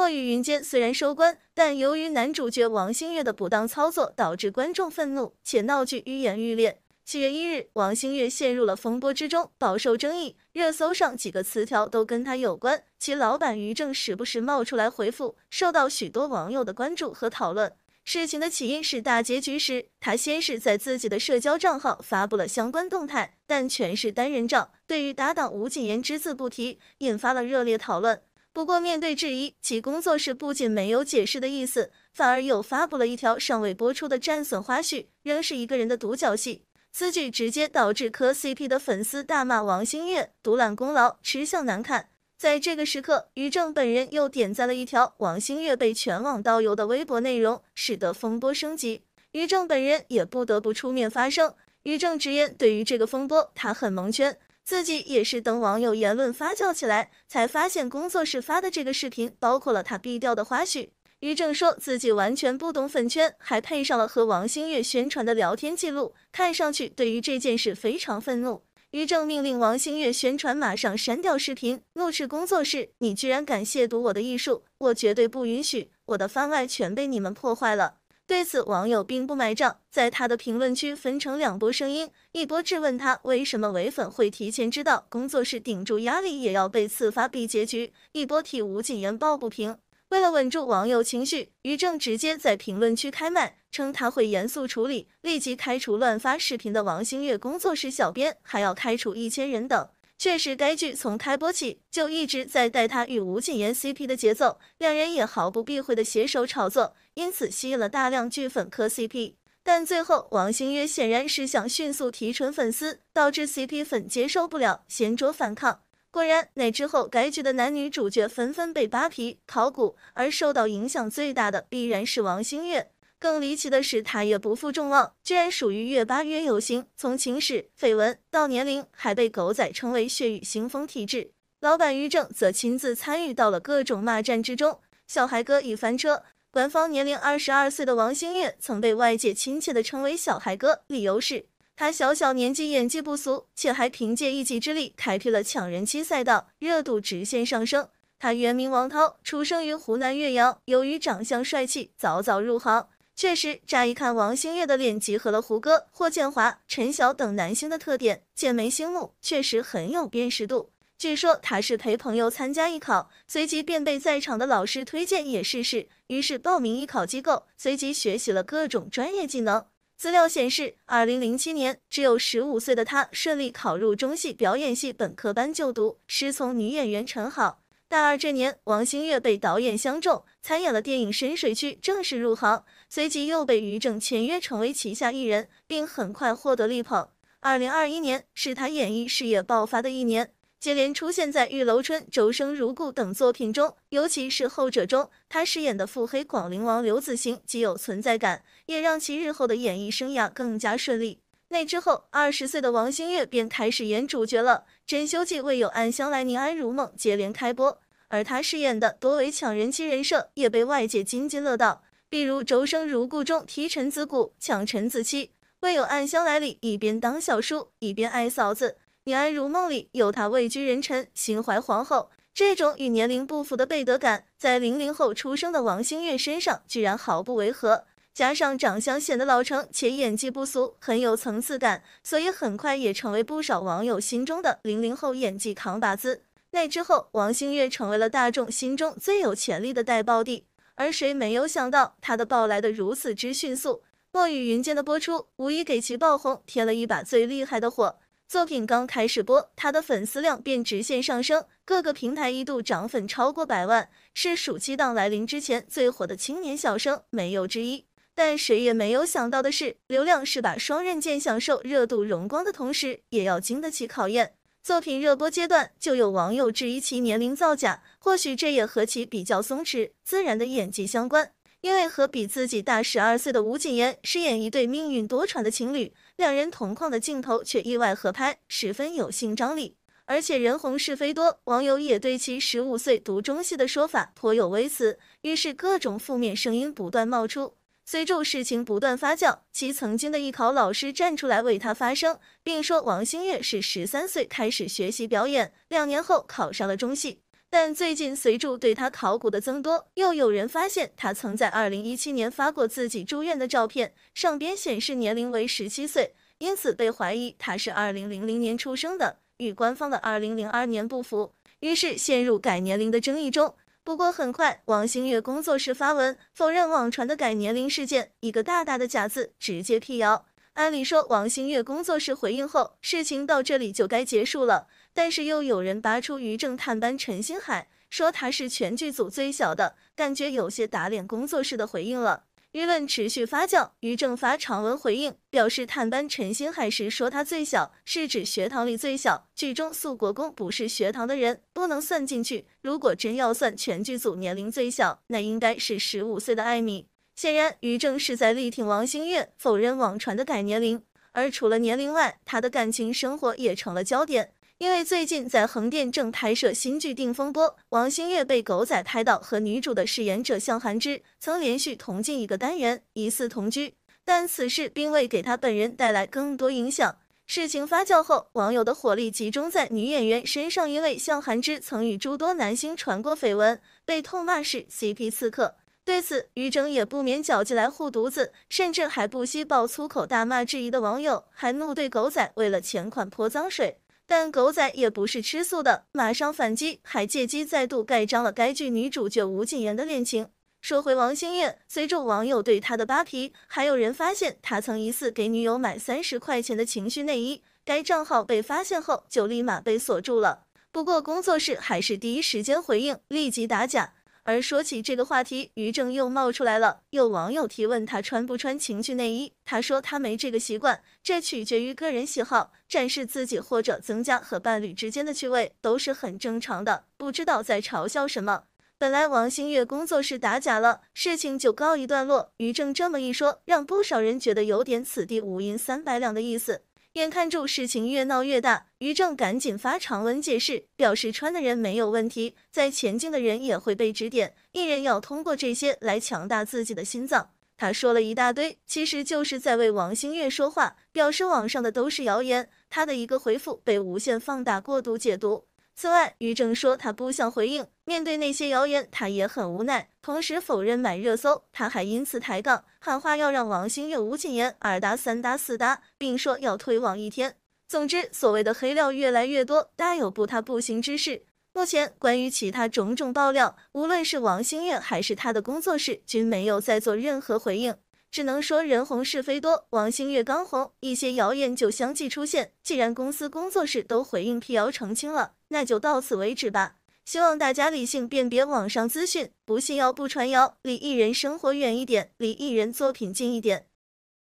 《墨雨云间》虽然收官，但由于男主角王星越的不当操作，导致观众愤怒，且闹剧愈演愈烈。七月一日，王星越陷入了风波之中，饱受争议。热搜上几个词条都跟他有关，其老板于正时不时冒出来回复，受到许多网友的关注和讨论。事情的起因是大结局时，他先是在自己的社交账号发布了相关动态，但全是单人照，对于搭档吴谨言只字不提，引发了热烈讨论。不过，面对质疑，其工作室不仅没有解释的意思，反而又发布了一条尚未播出的战损花絮，仍是一个人的独角戏。此举直接导致磕 CP 的粉丝大骂王星越独揽功劳，吃相难看。在这个时刻，于正本人又点赞了一条王星越被全网盗油的微博内容，使得风波升级。于正本人也不得不出面发声。于正直言，对于这个风波，他很蒙圈。自己也是等网友言论发酵起来，才发现工作室发的这个视频包括了他毙掉的花絮。于正说自己完全不懂粉圈，还配上了和王星越宣传的聊天记录，看上去对于这件事非常愤怒。于正命令王星越宣传马上删掉视频，怒斥工作室：“你居然敢亵渎我的艺术，我绝对不允许！我的番外全被你们破坏了。”对此，网友并不买账，在他的评论区分成两波声音，一波质问他为什么唯粉会提前知道，工作室顶住压力也要被刺发 B 结局；一波替吴谨言抱不平。为了稳住网友情绪，于正直接在评论区开麦，称他会严肃处理，立即开除乱发视频的王星越工作室小编，还要开除一千人等。确实，该剧从开播起就一直在带他与吴谨言 CP 的节奏，两人也毫不避讳的携手炒作，因此吸引了大量剧粉磕 CP。但最后，王星越显然是想迅速提纯粉丝，导致 CP 粉接受不了，先着反抗。果然，那之后，该剧的男女主角纷纷被扒皮考古，而受到影响最大的，必然是王星越。更离奇的是，他也不负众望，居然属于越扒越有型。从情史、绯闻到年龄，还被狗仔称为“血雨腥风体质”。老板于正则亲自参与到了各种骂战之中。小孩哥已翻车，官方年龄二十二岁的王星越曾被外界亲切地称为“小孩哥”，理由是他小小年纪演技不俗，且还凭借一己之力开辟了抢人妻赛道，热度直线上升。他原名王涛，出生于湖南岳阳，由于长相帅气，早早入行。确实，乍一看，王星越的脸集合了胡歌、霍建华、陈晓等男星的特点，剑眉星目，确实很有辨识度。据说他是陪朋友参加艺考，随即便被在场的老师推荐也试试，于是报名艺考机构，随即学习了各种专业技能。资料显示，二零零七年，只有十五岁的他顺利考入中戏表演系本科班就读，师从女演员陈好。大二这年，王星越被导演相中，参演了电影《深水区》，正式入行。随即又被于正签约成为旗下艺人，并很快获得力捧。二零二一年是他演艺事业爆发的一年，接连出现在《玉楼春》《周生如故》等作品中。尤其是后者中，他饰演的腹黑广陵王刘子行极有存在感，也让其日后的演艺生涯更加顺利。那之后，二十岁的王星越便开始演主角了，《真修记》《未有暗香来》《宁安如梦》接连开播，而他饰演的多为抢人妻人设，也被外界津津乐道。比如《周生如故》中提陈子谷抢陈子期，《未有暗香来》里一边当小叔一边爱嫂子，《宁安如梦》里有他位居人臣心怀皇后，这种与年龄不符的背德感，在零零后出生的王星越身上居然毫不违和。加上长相显得老成，且演技不俗，很有层次感，所以很快也成为不少网友心中的零零后演技扛把子。那之后，王星越成为了大众心中最有潜力的带爆帝。而谁没有想到，他的爆来的如此之迅速？《墨雨云间》的播出，无疑给其爆红添了一把最厉害的火。作品刚开始播，他的粉丝量便直线上升，各个平台一度涨粉超过百万，是暑期档来临之前最火的青年小生，没有之一。但谁也没有想到的是，流量是把双刃剑，享受热度荣光的同时，也要经得起考验。作品热播阶段，就有网友质疑其年龄造假，或许这也和其比较松弛自然的演技相关。因为和比自己大十二岁的吴谨言饰演一对命运多舛的情侣，两人同框的镜头却意外合拍，十分有性张力。而且人红是非多，网友也对其十五岁读中戏的说法颇有微词，于是各种负面声音不断冒出。随着事情不断发酵，其曾经的艺考老师站出来为他发声，并说王星越是十三岁开始学习表演，两年后考上了中戏。但最近随着对他考古的增多，又有人发现他曾在二零一七年发过自己住院的照片，上边显示年龄为十七岁，因此被怀疑他是二零零零年出生的，与官方的二零零二年不符，于是陷入改年龄的争议中。不过很快，王星越工作室发文否认网传的改年龄事件，一个大大的假字直接辟谣。按理说，王星越工作室回应后，事情到这里就该结束了。但是又有人拔出于正探班陈星海，说他是全剧组最小的，感觉有些打脸工作室的回应了。舆论持续发酵，于正发长文回应，表示探班陈星海时说他最小，是指学堂里最小。剧中素国公不是学堂的人，不能算进去。如果真要算全剧组年龄最小，那应该是十五岁的艾米。显然，于正是在力挺王星越，否认网传的改年龄。而除了年龄外，他的感情生活也成了焦点。因为最近在横店正拍摄新剧《定风波》，王星越被狗仔拍到和女主的饰演者向涵之曾连续同进一个单元，疑似同居，但此事并未给他本人带来更多影响。事情发酵后，网友的火力集中在女演员身上，因为向涵之曾与诸多男星传过绯闻，被痛骂是 C P 刺客。对此，于正也不免绞尽来护犊子，甚至还不惜爆粗口大骂质疑的网友，还怒对狗仔为了钱款泼脏水。但狗仔也不是吃素的，马上反击，还借机再度盖章了该剧女主角吴谨言的恋情。说回王星越，随着网友对她的扒皮，还有人发现他曾疑似给女友买三十块钱的情绪内衣。该账号被发现后，就立马被锁住了。不过工作室还是第一时间回应，立即打假。而说起这个话题，于正又冒出来了。有网友提问他穿不穿情趣内衣，他说他没这个习惯，这取决于个人喜好，展示自己或者增加和伴侣之间的趣味都是很正常的。不知道在嘲笑什么。本来王星越工作室打假了，事情就告一段落。于正这么一说，让不少人觉得有点此地无银三百两的意思。眼看住事情越闹越大，于正赶紧发长文解释，表示穿的人没有问题，在前进的人也会被指点，艺人要通过这些来强大自己的心脏。他说了一大堆，其实就是在为王星越说话，表示网上的都是谣言。他的一个回复被无限放大、过度解读。此外，于正说他不想回应，面对那些谣言，他也很无奈，同时否认买热搜。他还因此抬杠，喊话要让王星越、吴谨言二搭、三搭、四搭，并说要退网一天。总之，所谓的黑料越来越多，大有不他不行之势。目前，关于其他种种爆料，无论是王星越还是他的工作室，均没有再做任何回应。只能说人红是非多，王星越刚红，一些谣言就相继出现。既然公司工作室都回应辟谣澄清了，那就到此为止吧。希望大家理性辨别网上资讯，不信谣不传谣，离艺人生活远一点，离艺人作品近一点。